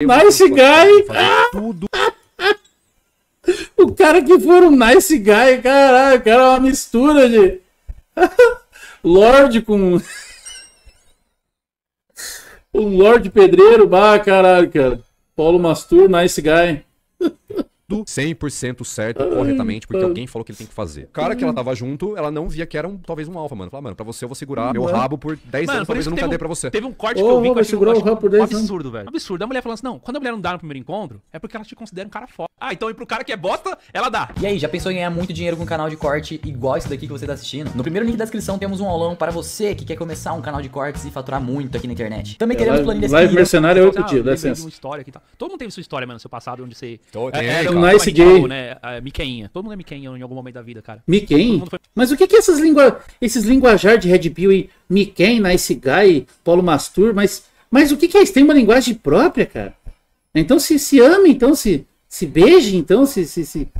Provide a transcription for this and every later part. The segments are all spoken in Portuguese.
Nice guy! tudo. O cara que for um nice guy, caralho, o cara é uma mistura de. Lorde com. um Lorde pedreiro, bah, caralho, cara. Paulo Mastur, nice guy. tudo 100% certo, corretamente, porque alguém falou que ele tem que fazer. O cara que ela tava junto, ela não via que era um, talvez um alfa, mano. Falava, ah, mano, pra você eu vou segurar meu uhum. rabo por 10 mano, anos, por talvez eu nunca um, dê pra você. Teve um corte oh, que eu vi que eu achei, um, um absurdo, velho. Absurdo. A mulher falando assim, não, quando a mulher assim, não dá no primeiro encontro, é porque ela te considera um cara foda. Ah, então e pro cara que é bosta, ela dá. E aí, já pensou em ganhar muito dinheiro com um canal de corte igual esse daqui que você tá assistindo? No primeiro link da descrição temos um aulão para você que quer começar um canal de cortes e faturar muito aqui na internet. Também é, queremos live, planilhas live que... mercenário eu, eu pedi, dá licença. história aqui, tá. Todo mundo teve sua história, mano, seu passado, onde você... Todo é, é, é, é nice gay. né, é, Miquenha. Todo mundo é Miquenha em algum momento da vida, cara. Miquen. Foi... Mas o que que é essas lingua... esses linguajar de Red Bull e Miquen, Nice Guy, Paulo Mastur, mas... Mas o que que é isso? Tem uma linguagem própria, cara? Então se, se ama, então se se beije, então, se, se, se...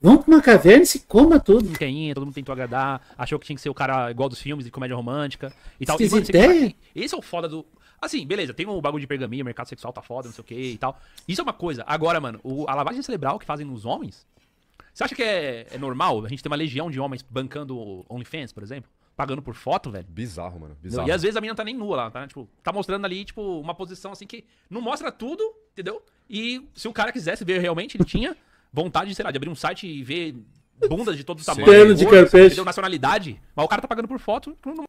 Vão pra uma caverna e se coma tudo. Quem, todo mundo tentou agradar, achou que tinha que ser o cara igual dos filmes de comédia romântica e tal. e, mano, ideia. Esse é o foda do. Assim, beleza, tem um bagulho de pergaminho, mercado sexual tá foda, não sei o que e tal. Isso é uma coisa. Agora, mano, o... a lavagem cerebral que fazem nos homens. Você acha que é... é normal a gente ter uma legião de homens bancando OnlyFans, por exemplo? pagando por foto, velho. Bizarro, mano. Bizarro. E às vezes a menina tá nem nua lá, tá? Tipo, tá mostrando ali, tipo, uma posição assim que não mostra tudo, entendeu? E se o cara quisesse ver realmente, ele tinha vontade, sei lá, de abrir um site e ver bundas de todo tamanho. Pelo de carpecho. nacionalidade. Mas o cara tá pagando por foto. Não...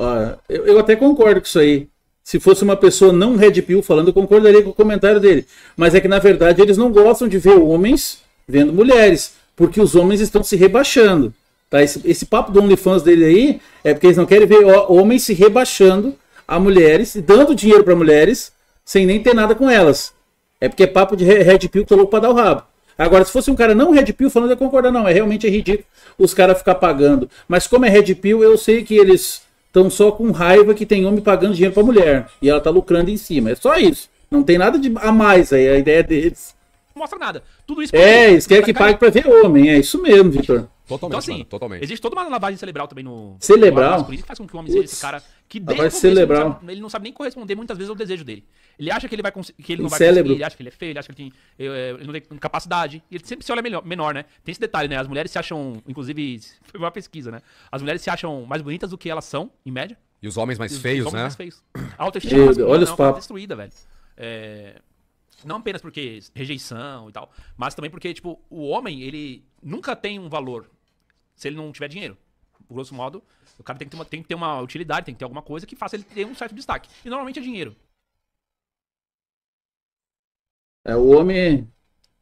Ah, eu, eu, até concordo com isso aí. Se fosse uma pessoa não Red Pill falando, eu concordaria com o comentário dele. Mas é que, na verdade, eles não gostam de ver homens vendo mulheres. Porque os homens estão se rebaixando. Tá? Esse, esse papo do OnlyFans dele aí é porque eles não querem ver homens se rebaixando a mulheres e dando dinheiro para mulheres sem nem ter nada com elas. É porque é papo de Red Pill que tô louco pra dar o rabo. Agora, se fosse um cara não Red Pill falando, eu concordar, não. É realmente é ridículo os caras ficar pagando. Mas como é Red Pill, eu sei que eles estão só com raiva que tem homem pagando dinheiro pra mulher. E ela tá lucrando em cima. É só isso. Não tem nada de a mais aí, a ideia é deles. Não mostra nada. Tudo isso. É, eles querem tá que pague pra ver homem. É isso mesmo, Vitor. Totalmente, então, assim, mano, totalmente. Existe toda uma lavagem cerebral também no. Cerebral? No por isso que faz com que o homem Uts, seja esse cara que desde Ele não, sabe, ele não sabe nem corresponder muitas vezes ao desejo dele. Ele acha que ele, vai que ele não vai conseguir, ele acha que ele é feio, ele acha que ele, tem, é, ele não tem capacidade. E ele sempre se olha melhor, menor, né? Tem esse detalhe, né? As mulheres se acham, inclusive, foi uma pesquisa, né? As mulheres se acham mais bonitas do que elas são, em média. E os homens mais os, feios, os homens né? Mais feios. A autoestima Olha os é papos. destruída, velho. É, não apenas porque rejeição e tal, mas também porque, tipo, o homem, ele nunca tem um valor se ele não tiver dinheiro. Grosso modo, o cara tem que, ter uma, tem que ter uma utilidade, tem que ter alguma coisa que faça ele ter um certo destaque. E normalmente é dinheiro. É, o homem.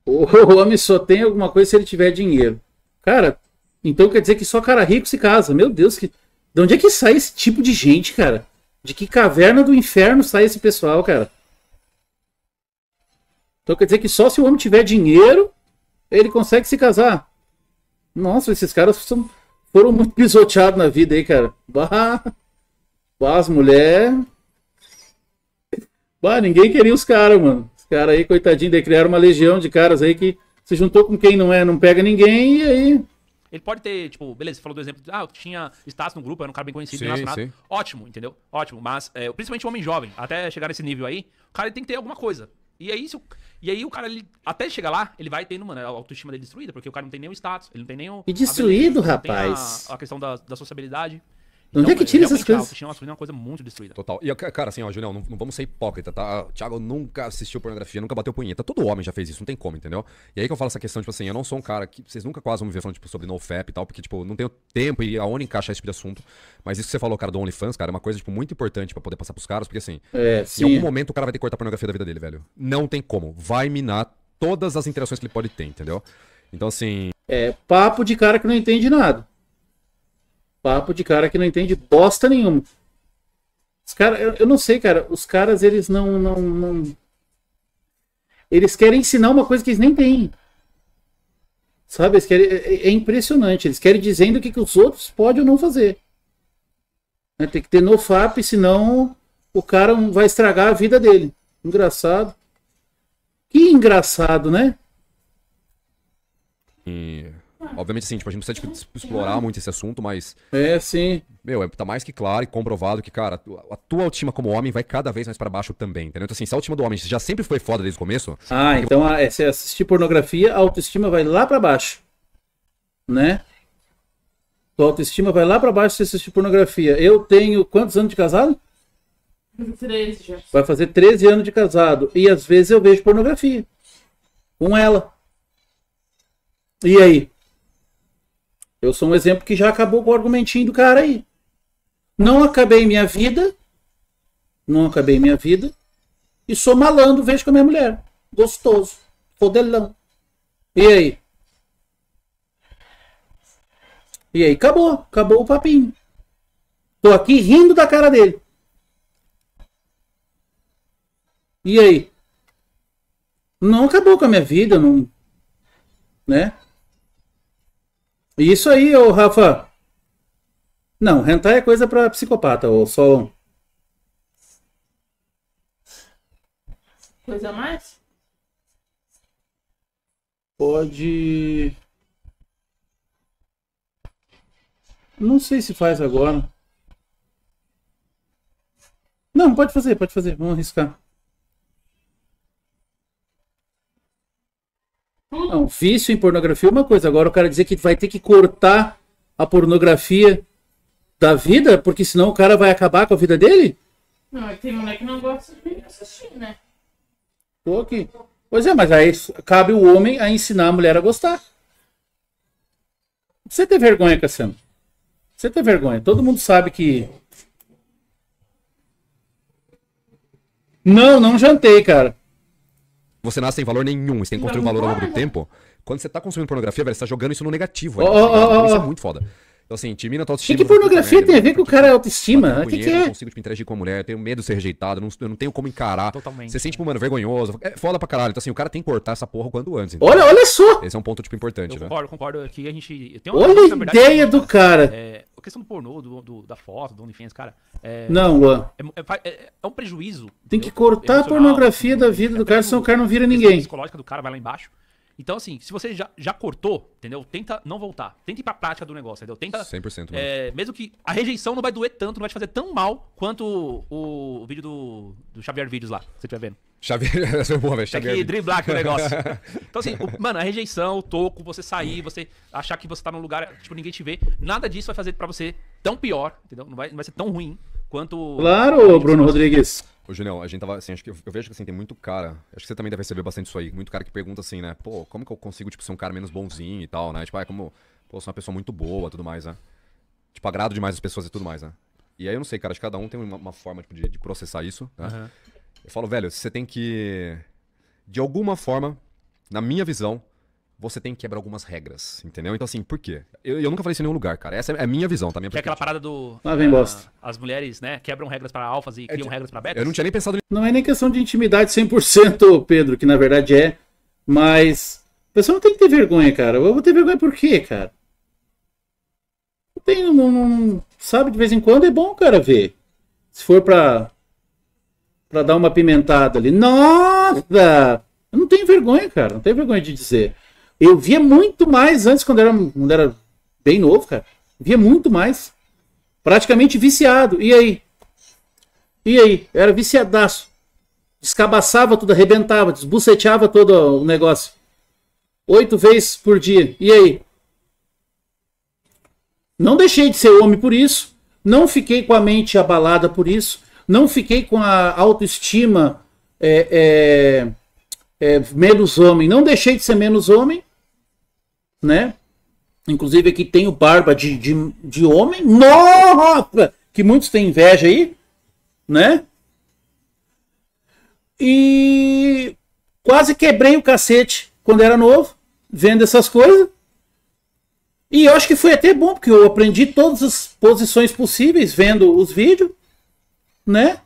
O homem só tem alguma coisa se ele tiver dinheiro. Cara, então quer dizer que só cara rico se casa. Meu Deus, que. De onde é que sai esse tipo de gente, cara? De que caverna do inferno sai esse pessoal, cara? Então quer dizer que só se o homem tiver dinheiro, ele consegue se casar. Nossa, esses caras são, foram muito pisoteados na vida aí, cara. Bah, bah as mulheres. Bah, ninguém queria os caras, mano. Os caras aí, coitadinho, de criaram uma legião de caras aí que se juntou com quem não é, não pega ninguém e aí. Ele pode ter, tipo, beleza, você falou do exemplo, ah, eu tinha status no grupo, era um cara bem conhecido, sim, relacionado. Sim. Ótimo, entendeu? Ótimo, mas é, principalmente o homem jovem, até chegar nesse nível aí, o cara tem que ter alguma coisa. E aí, é se o, e aí o cara, ele, até chegar lá, ele vai tendo, mano, a autoestima dele destruída, porque o cara não tem nenhum status, ele não tem nenhum. E destruído, habilidade, rapaz. A, a, questão da, da sociabilidade. Então, é que tira é essas coisas? Tinha uma, é uma coisa muito destruída. Total. E, cara, assim, ó, Julião, não, não vamos ser hipócrita, tá? Ah, Thiago nunca assistiu pornografia, nunca bateu punheta. Todo homem já fez isso, não tem como, entendeu? E aí que eu falo essa questão, tipo assim, eu não sou um cara que. Vocês nunca quase vão me ver falando, tipo, sobre NoFap e tal, porque, tipo, não tenho tempo e aonde encaixar esse tipo de assunto. Mas isso que você falou, cara, do OnlyFans, cara, é uma coisa, tipo, muito importante pra poder passar pros caras, porque, assim, é, em algum momento o cara vai ter que cortar a pornografia da vida dele, velho. Não tem como. Vai minar todas as interações que ele pode ter, entendeu? Então, assim. É papo de cara que não entende nada. Papo de cara que não entende bosta nenhuma. Os cara, eu, eu não sei, cara. Os caras, eles não, não, não. Eles querem ensinar uma coisa que eles nem têm. Sabe? Eles querem, é, é impressionante. Eles querem dizendo o que, que os outros podem ou não fazer. Né? Tem que ter fap, senão o cara vai estragar a vida dele. Engraçado. Que engraçado, né? Yeah. Obviamente, assim, tipo, a gente não precisa tipo, explorar muito esse assunto, mas. É, sim. Meu, é, tá mais que claro e comprovado que, cara, a tua autoestima como homem vai cada vez mais para baixo também, entendeu? Então, assim, se a autoestima do homem já sempre foi foda desde o começo. Ah, então ah, é, se assistir pornografia, a autoestima vai lá para baixo. Né? Tua autoestima vai lá para baixo se assistir pornografia. Eu tenho quantos anos de casado? 13 já. Vai fazer 13 anos de casado. E às vezes eu vejo pornografia com ela. E aí? Eu sou um exemplo que já acabou com o argumentinho do cara aí. Não acabei minha vida. Não acabei minha vida. E sou malandro, vejo com a minha mulher. Gostoso. Fodelão. E aí? E aí, acabou. Acabou o papinho. Tô aqui rindo da cara dele. E aí? Não acabou com a minha vida, não. Né? Isso aí, ô Rafa. Não, hentai é coisa pra psicopata, ô Solon. Coisa mais? Pode. Não sei se faz agora. Não, pode fazer, pode fazer. Vamos arriscar. Não, vício em pornografia é uma coisa. Agora o cara dizer que vai ter que cortar a pornografia da vida, porque senão o cara vai acabar com a vida dele? Não, é que tem moleque que não gosta de assistir, né? Tô aqui. Pois é, mas aí cabe o homem a ensinar a mulher a gostar. Você tem vergonha, Cassiano. Você tem vergonha. Todo mundo sabe que. Não, não jantei, cara. Você nasce sem valor nenhum, você tem que construir valor ao longo do tempo. Quando você tá consumindo pornografia, velho, você tá jogando isso no negativo. Oh, oh, oh, isso é muito foda. Então, assim, te mina tua autoestima. O que, que pornografia tem a ver com o cara tipo, autoestima? O que, que é? Eu não consigo tipo, interagir com a mulher, eu tenho medo de ser rejeitado, não, eu não tenho como encarar. Totalmente. Você sente, tipo, mano, vergonhoso. É foda pra caralho. Então, assim, o cara tem que cortar essa porra quando antes. Então. Olha, olha só! Esse é um ponto, tipo, importante, eu né? Concordo, concordo. Aqui a gente. Olha a ideia do cara. É questão do pornô, do, do da foto, do OnlyFans, cara. É, não, é, Luan. É, é, é, é, um prejuízo. Tem que cortar a pornografia da é vida do cara, senão o cara não vira ninguém. A psicológica do cara vai lá embaixo. Então, assim, se você já, já cortou, entendeu? Tenta não voltar. Tenta ir pra prática do negócio, entendeu? Tenta. 100%. É, mesmo que a rejeição não vai doer tanto, não vai te fazer tão mal quanto o, o vídeo do, do Xavier Vídeos lá, que você estiver vendo. Xavier, essa foi boa, velho. Tem que driblar aqui o negócio. Então, assim, o, mano, a rejeição, o toco, você sair, você achar que você tá num lugar, tipo, ninguém te vê, nada disso vai fazer pra você tão pior, entendeu? Não vai, não vai ser tão ruim quanto. Claro, Bruno Rodrigues. Ô, Julião, a gente tava assim, acho que eu, eu vejo que assim, tem muito cara. Acho que você também deve receber bastante isso aí. Muito cara que pergunta assim, né? Pô, como que eu consigo, tipo, ser um cara menos bonzinho e tal, né? Tipo, ah, é como. Pô, sou uma pessoa muito boa tudo mais, né? Tipo, agrado demais as pessoas e tudo mais, né? E aí eu não sei, cara, acho que cada um tem uma, uma forma tipo, de, de, processar isso, né? Uhum. Eu falo, velho, você tem que. De alguma forma, na minha visão, você tem que quebrar algumas regras, entendeu? Então, assim, por quê? Eu, eu nunca falei isso em nenhum lugar, cara. Essa é a minha visão, tá? Minha que é aquela parada do. Ah, vem ah, bosta. As mulheres, né, quebram regras para alfas e é, criam regras para betas. Eu não tinha nem pensado nisso. Não é nem questão de intimidade 100%, Pedro, que na verdade é. Mas. A pessoa não tem que ter vergonha, cara. Eu vou ter vergonha por quê, cara? Não tem. Não, não, sabe, de vez em quando é bom cara ver. Se for pra para dar uma pimentada ali. Nossa! Eu não tenho vergonha, cara. Não tenho vergonha de dizer. Eu via muito mais antes, quando era, quando era bem novo, cara. Via muito mais. Praticamente viciado. E aí? E aí? Eu era viciadaço. Descabaçava tudo, arrebentava, desbuceteava todo o negócio. Oito vezes por dia. E aí? Não deixei de ser homem por isso. Não fiquei com a mente abalada por isso não fiquei com a autoestima é, é, é, menos homem, não deixei de ser menos homem, né? Inclusive aqui tenho barba de, de, de homem, nossa, que muitos têm inveja aí, né? E quase quebrei o cacete quando era novo, vendo essas coisas. E eu acho que foi até bom, porque eu aprendi todas as posições possíveis vendo os vídeos né?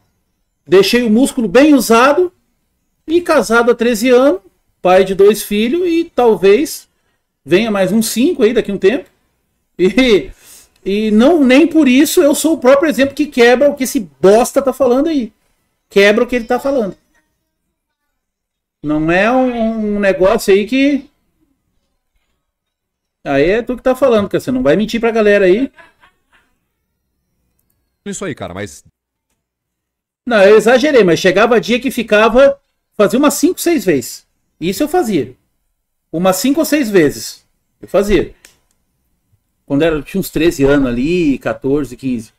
Deixei o músculo bem usado e casado há 13 anos, pai de dois filhos e talvez venha mais uns cinco aí daqui a um tempo. E, e não nem por isso eu sou o próprio exemplo que quebra o que esse bosta tá falando aí. Quebra o que ele tá falando. Não é um, negócio aí que. Aí é tu que tá falando, que você não vai mentir pra galera aí. Isso aí, cara, mas não, eu exagerei, mas chegava dia que ficava, fazia umas 5, 6 vezes. Isso eu fazia. Umas 5 ou 6 vezes. Eu fazia. Quando era, tinha uns 13 anos ali, 14, 15.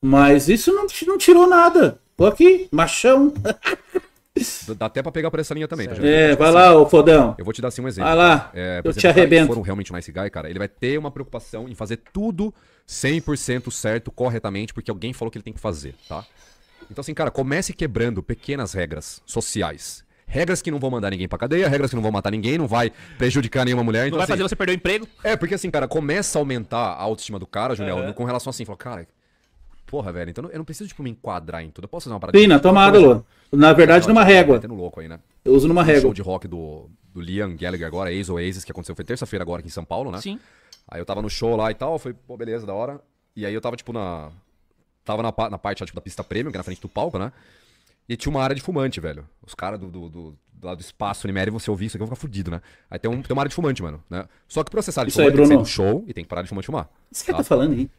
Mas isso não, não tirou nada. Tô aqui, machão. Dá até pra pegar por essa linha também. Tá, é, tipo vai assim, lá, ô fodão. Eu vou te dar assim um exemplo. Vai lá, é, eu exemplo, te arrebento. Se for um realmente nice guy, cara, ele vai ter uma preocupação em fazer tudo 100% certo, corretamente, porque alguém falou que ele tem que fazer, tá? Então, assim, cara, comece quebrando pequenas regras sociais. Regras que não vão mandar ninguém pra cadeia, regras que não vão matar ninguém, não vai prejudicar nenhuma mulher. Não então, vai assim, fazer você perder o emprego. É, porque assim, cara, começa a aumentar a autoestima do cara, Julião, uhum. com relação assim, falou, cara, porra, velho, então eu não preciso, tipo, me enquadrar em tudo. Eu posso fazer uma parada? Sim, na tomada, Lu. Na verdade, numa régua. Tá louco aí, né? Eu uso numa régua. O show de rock do, do Liam Gallagher agora, ex Oasis, que aconteceu, foi terça-feira agora aqui em São Paulo, né? Sim. Aí eu tava no show lá e tal, foi, pô, beleza, da hora. E aí eu tava, tipo, na, tava na, na parte tipo, da pista premium, que era é na frente do palco, né? E tinha uma área de fumante, velho. Os caras do, do, do, do, espaço Unimed, você ouvir isso aqui, eu vou ficar fudido, né? Aí tem, um, tem uma área de fumante, mano. Né? Só que processar isso fumante aí, Bruno. tem que show e tem que parar de fumante fumar. O que tá? tá falando aí?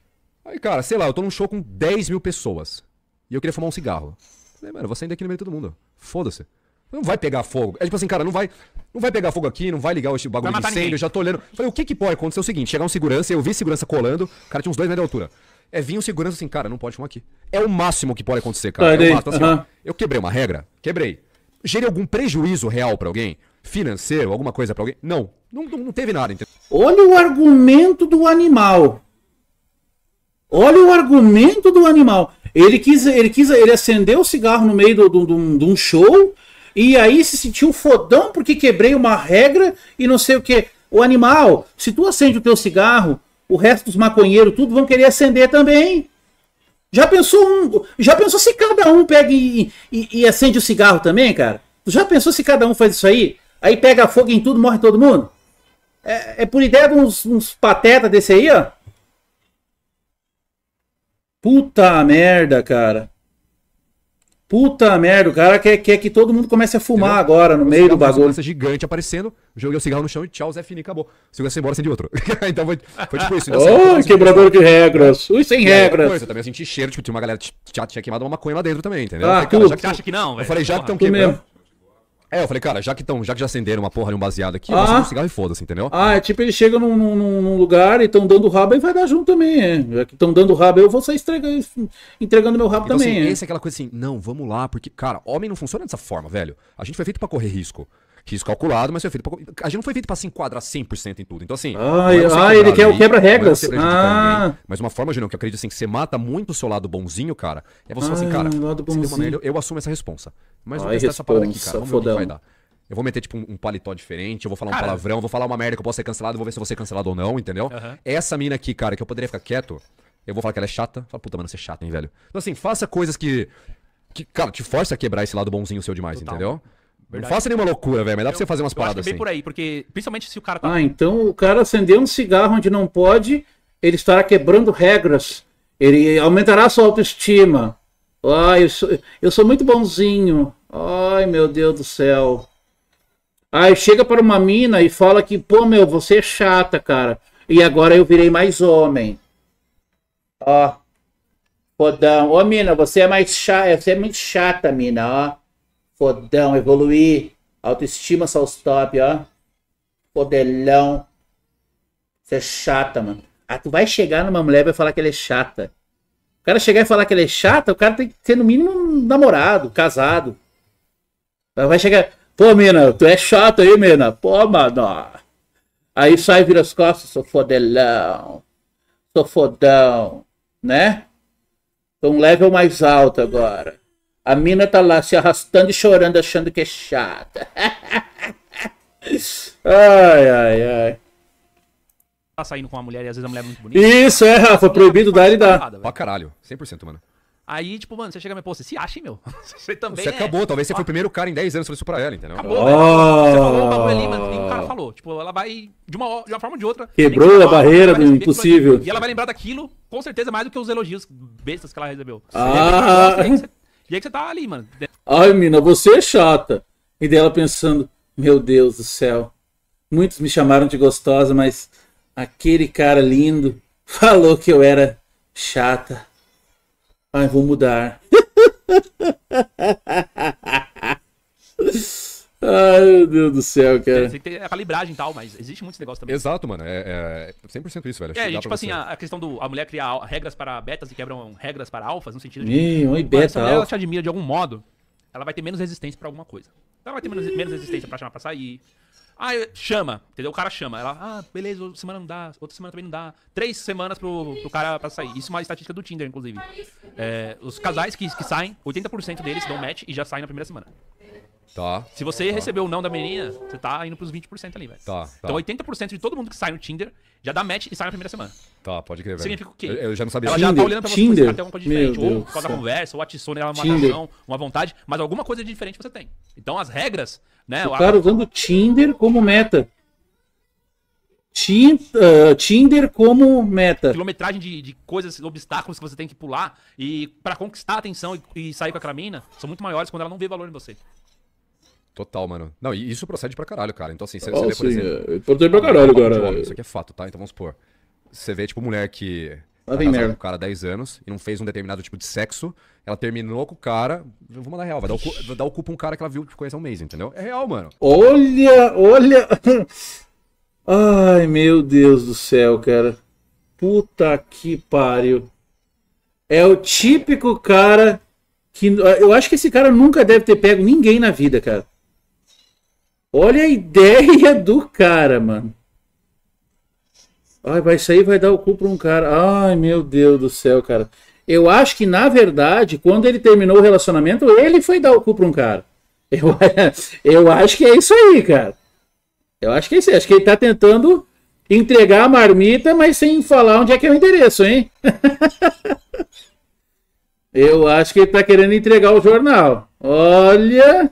Aí, cara, sei lá, eu tô num show com 10 mil pessoas. E eu queria fumar um cigarro. Falei, mano, eu vou sair daqui no meio de todo mundo. Foda-se. Não vai pegar fogo. É tipo assim, cara, não vai, não vai pegar fogo aqui, não vai ligar o bagulho de incêndio, ninguém. já tô olhando. Falei, o que que pode acontecer é o seguinte, chegar um segurança, eu vi segurança colando, o cara tinha uns dois metros de altura é vir um segurança assim, cara, não pode fumar aqui. É o máximo que pode acontecer, cara. Tá, é máximo, assim, eu quebrei uma regra, quebrei. Gerei algum prejuízo real para alguém? Financeiro, alguma coisa para alguém? Não. não, não, teve nada. Entendeu? Olha o argumento do animal. Olha o argumento do animal. Ele quis, ele quis, ele acendeu o cigarro no meio de do, do, do, um show e aí se sentiu fodão porque quebrei uma regra e não sei o que. O animal, se tu acende o teu cigarro o resto dos maconheiros, tudo, vão querer acender também. Já pensou um, já pensou se cada um pega e, e, e acende o cigarro também, cara? Já pensou se cada um faz isso aí? Aí pega fogo em tudo, morre todo mundo? É, é por ideia de uns, uns desse aí, ó. Puta merda, cara. Puta merda, o cara quer, quer que todo mundo comece a fumar Entendeu? agora no o meio do bagulho. Uma gigante aparecendo, joguei o cigarro no chão e tchau, Zé Fini, acabou. Se você embora, de outro. então foi, foi tipo isso. oh, quebrador de regras. Ui, sem regras. Coisa, eu também senti cheiro, tipo, tinha uma galera que tinha queimado uma maconha lá dentro também, entendeu? Ah, falei, cara, já que você acha que não, velho. Eu falei, já que estão queimando. É, eu falei, cara, já que, tão, já que já acenderam uma porra de um baseado aqui, ah. eu um cigarro e foda-se, entendeu? Ah, é tipo, eles chegam num, num, num lugar e estão dando rabo e vai dar junto também, é. Já que estão dando rabo, eu vou sair entregando, entregando meu rabo então, assim, também, assim, é. Esse é aquela coisa assim, não, vamos lá, porque, cara, homem não funciona dessa forma, velho. A gente foi feito para correr risco risco calculado, mas foi feito pra... A gente não foi feito para se enquadrar 100% em tudo. Então, assim. Ah, ah ele quer o quebra-regras. ah. mas uma forma, Junão, que eu acredito assim, que você mata muito o seu lado bonzinho, cara, é você ah, falar assim, ah, cara, lado bonzinho. eu, eu, assumo essa responsa. Mas vamos essa parada aqui, cara. Vamos ver o que vai dar. Eu vou meter, tipo, um, paletó diferente, eu vou falar cara. um palavrão, vou falar uma merda que eu posso ser cancelado, vou ver se eu vou ser cancelado ou não, entendeu? Uhum. Essa mina aqui, cara, que eu poderia ficar quieto, eu vou falar que ela é chata. Fala, puta, mano, você é chata, hein, velho? Então, assim, faça coisas que. que cara, te força a quebrar esse lado bonzinho seu demais, Total. entendeu? Verdade. Não faça nenhuma loucura, velho, mas dá eu, pra você fazer umas é paradas acho bem assim. por aí, porque principalmente se o cara tá... Ah, então o cara acender um cigarro onde não pode, ele estará quebrando regras, ele aumentará sua autoestima. Ai, eu sou, eu sou muito bonzinho. Ai, meu Deus do céu. Aí chega para uma mina e fala que, pô, meu, você é chata, cara. E agora eu virei mais homem. Ó. Podão. Ô, mina, você é mais chata. Você é muito chata, mina, ó. Fodão, evoluir. Autoestima os Top, ó. Fodelão. Você é chata, mano. Ah, tu vai chegar numa mulher e vai falar que ela é chata. O cara chegar e falar que ela é chata, o cara tem que ser no mínimo um namorado, casado. Vai chegar. Pô, mina, tu é chata aí, mina. Pô, mano. Aí sai, vira as costas, sou fodelão. Sou fodão, né? Tô então, um level mais alto agora. A mina tá lá se arrastando e chorando, achando que é chata. ai, ai, ai. Tá saindo com uma mulher e às vezes a mulher é muito bonita. Isso, é, Rafa. Proibido dar e dar. Pra caralho. 100%, mano. Aí, tipo, mano, você chega e me pô, você se acha, hein, meu? Você também. Você é... acabou, talvez você foi o ah. primeiro cara em 10 anos que falou isso pra ela, entendeu? Acabou, oh. Velho. Você falou um bagulho ali, mano, e o cara oh. falou. Tipo, ela vai, de uma, de uma forma ou de outra. Quebrou a, a né? barreira do impossível. E ela vai lembrar daquilo, com certeza, mais do que os elogios bestas que ela recebeu. Você ah! Lembra, e aí que você tava tá ali, mano. Ai, mina, você é chata. E dela pensando, meu Deus do céu. Muitos me chamaram de gostosa, mas aquele cara lindo falou que eu era chata. Ai, vou mudar. Ai, meu Deus do céu, cara. Tem, que ter a calibragem e tal, mas existe muitos negócios também. Exato, mano. É, é 100% isso, velho. é, e, tipo assim, a, a, questão do a mulher criar regras para betas e quebram regras para alfas, no sentido de. Ih, oi, beta. Se ela te admira de algum modo, ela vai ter menos resistência para alguma coisa. Ela vai ter menos, menos resistência para chamar pra sair. Ah, chama, entendeu? O cara chama. Ela, ah, beleza, semana não dá, outra semana também não dá. Três semanas pro, pro cara pra sair. Isso é uma estatística do Tinder, inclusive. É, os casais que, que saem, 80% deles dão match e já saem na primeira semana. Tá. Se você tá. recebeu o não da menina você tá indo pros 20% ali, velho. Tá, tá. Então 80% de todo mundo que sai no Tinder já dá match e sai na primeira semana. Tá, pode crer, velho. Significa o quê? Eu, eu já não sabia. Ela Tinder, já tá olhando pra você até uma coisa diferente. ou por causa da conversa, ou atiçou nela uma Tinder. uma vontade, mas alguma coisa de diferente você tem. Então as regras, né? O cara usando Tinder como meta. Ah, Tinder como meta. Quilometragem de, de, coisas, obstáculos que você tem que pular e para conquistar a atenção e, e sair com a cramina são muito maiores quando ela não vê valor em você. Total, mano. Não, e isso procede pra caralho, cara. Então, assim, você, oh, você sim, por exemplo. É. Procede pra caralho, cara. Homem, né? isso aqui é fato, tá? Então vamos supor. Você vê, tipo, mulher que. Lá tá vem merda. Com o cara há 10 anos e não fez um determinado tipo de sexo. Ela terminou com o cara. Eu vou mandar real, vai dar, o cu, vai dar o cu pra um cara que ela viu que conhece há um mês, entendeu? É real, mano. Olha, olha. Ai, meu Deus do céu, cara. Puta que pariu. É o típico cara que. Eu acho que esse cara nunca deve ter pego ninguém na vida, cara. Olha a ideia do cara, mano. Ai, vai sair, vai dar o cu pra um cara. Ai, meu Deus do céu, cara. Eu acho que, na verdade, quando ele terminou o relacionamento, ele foi dar o cu pra um cara. Eu, eu acho que é isso aí, cara. Eu acho que é isso aí. Acho que ele tá tentando entregar a marmita, mas sem falar onde é que é o endereço, hein? eu acho que ele tá querendo entregar o jornal. Olha.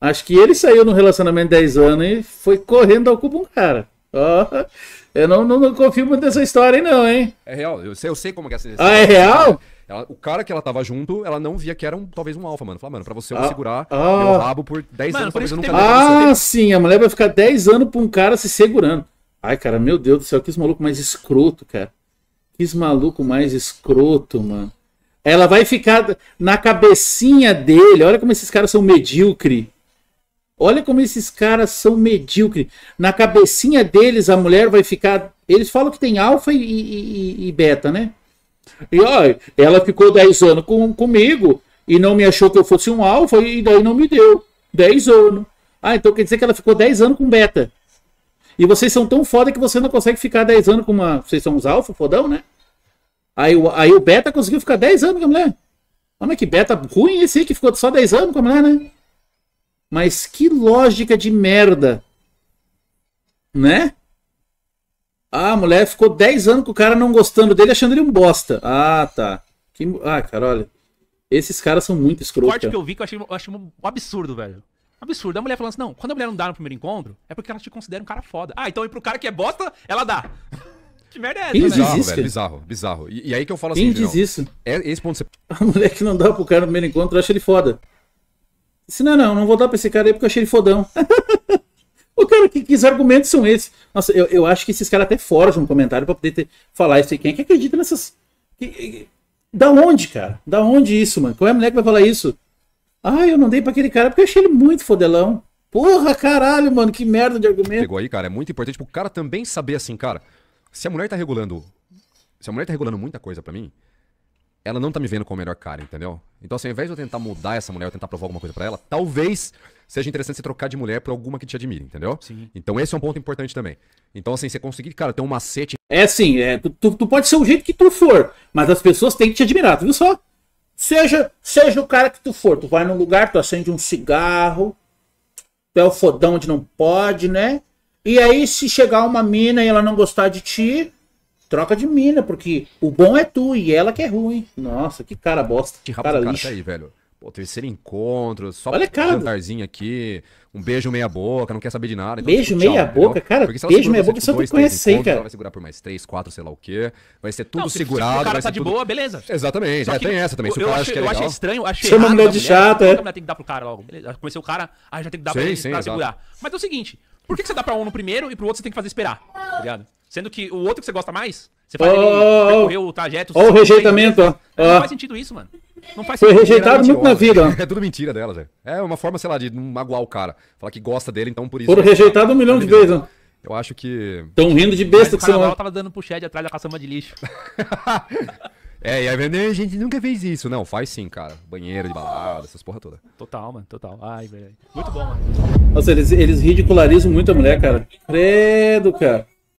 Acho que ele saiu no relacionamento de 10 anos e foi correndo ao cubo um cara. Oh, eu não, não, não, confio muito nessa história, não, hein? É real, eu sei, eu sei como é, é essa história. Ah, é real? Ela, o cara que ela tava junto, ela não via que era um, talvez um alfa, mano. Falava, mano, pra você eu ah, segurar ah, meu rabo por 10 anos, talvez eu nunca Ah, sim, a mulher vai ficar 10 anos pra um cara se segurando. Ai, cara, meu Deus do céu, que maluco mais escroto, cara. Que maluco mais escroto, mano. Ela vai ficar na cabecinha dele. Olha como esses caras são medíocres. Olha como esses caras são medíocres. Na cabecinha deles, a mulher vai ficar. Eles falam que tem alfa e, e, e beta, né? E ó, ela ficou 10 anos com, comigo e não me achou que eu fosse um alfa e daí não me deu. 10 anos. Ah, então quer dizer que ela ficou 10 anos com beta. E vocês são tão foda que você não consegue ficar 10 anos com uma. Vocês são os alfa, fodão, né? Aí, aí o beta conseguiu ficar 10 anos com a mulher. Olha que beta ruim esse aí que ficou só 10 anos com a mulher, né? Mas que lógica de merda. Né? a mulher ficou 10 anos com o cara não gostando dele, achando ele um bosta. Ah, tá. Que... Ah, cara, olha. Esses caras são muito escrotos. O corte que eu vi que eu achei, eu achei um absurdo, velho. Absurdo. A mulher falando assim, não, quando a mulher não dá no primeiro encontro, é porque ela te considera um cara foda. Ah, então ir pro cara que é bosta, ela dá. que merda é essa, Quem né? bizarro, velho? Bizarro, bizarro. E, e, aí que eu falo assim, Quem diz não, isso? É esse ponto... A mulher que não dá pro cara no primeiro encontro, acha ele foda. Disse, não, não, não vou dar pra esse cara aí porque eu achei ele fodão. o cara, que, que argumentos são esses? Nossa, eu, eu acho que esses caras até forjam um comentário pra poder ter, falar isso aí. Quem é que acredita nessas... Da onde, cara? Da onde isso, mano? Qual é a mulher que vai falar isso? Ah, eu não dei pra aquele cara porque eu achei ele muito fodelão. Porra, caralho, mano, que merda de argumento. Pegou aí, cara, é muito importante pro cara também saber assim, cara, se a mulher tá regulando... Se a mulher tá regulando muita coisa para mim, ela não tá me vendo como o melhor cara, entendeu? Então, assim, ao invés de eu tentar mudar essa mulher, eu tentar provar alguma coisa para ela, talvez seja interessante você trocar de mulher por alguma que te admire, entendeu? Sim. Então, esse é um ponto importante também. Então, assim, você conseguir, cara, ter um macete. É assim, é, tu, tu, pode ser o jeito que tu for, mas as pessoas têm que te admirar, tu viu só? Seja, seja o cara que tu for, tu vai num lugar, tu acende um cigarro, tu é o fodão onde não pode, né? E aí, se chegar uma mina e ela não gostar de ti, troca de mina, porque o bom é tu e ela que é ruim. Nossa, que cara bosta. Que rapaz, cara, cara lixo. Tá aí, velho. Pô, terceiro encontro, só Olha, cara. um jantarzinho aqui, um beijo meia boca, não quer saber de nada. Então, beijo meia boca, cara, beijo meia boca, só tem que conhecer, cara. Ela vai segurar por mais três, quatro, sei lá o quê. Vai ser tudo não, se, segurado. Se o cara tá de tudo... boa, beleza. Exatamente, é, tem essa também. Se eu, o cara acho, que é legal. Eu achei estranho, achei Chama errado, mulher de chato, é. tem que dar pro cara logo, beleza. Comecei é o cara, aí já tem que dar sim, pra sim, pra segurar. Mas é o seguinte, por que, você dá pra um no primeiro e pro outro você tem que fazer esperar? Tá Sendo que o outro que você gosta mais, você faz oh, ele percorrer o trajeto. Ó, o rejeitamento, ó. Não faz sentido isso, mano. Não faz Foi sentido. Foi rejeitado muito na vida. É tudo mentira delas, velho. É uma forma, sei lá, de magoar o cara. Falar que gosta dele, então por isso. Foram rejeitados um milhão de tá vezes, né? Eu acho que. Tão rindo de besta que não. O é. tava dando pro Shed atrás da caçamba de lixo. é, e aí, né, a gente nunca fez isso. Não, faz sim, cara. Banheiro de balada, essas porra toda. Total, mano, total. Ai, velho. Muito bom, mano. Nossa, eles, eles ridicularizam muito a mulher, cara. Credo, cara.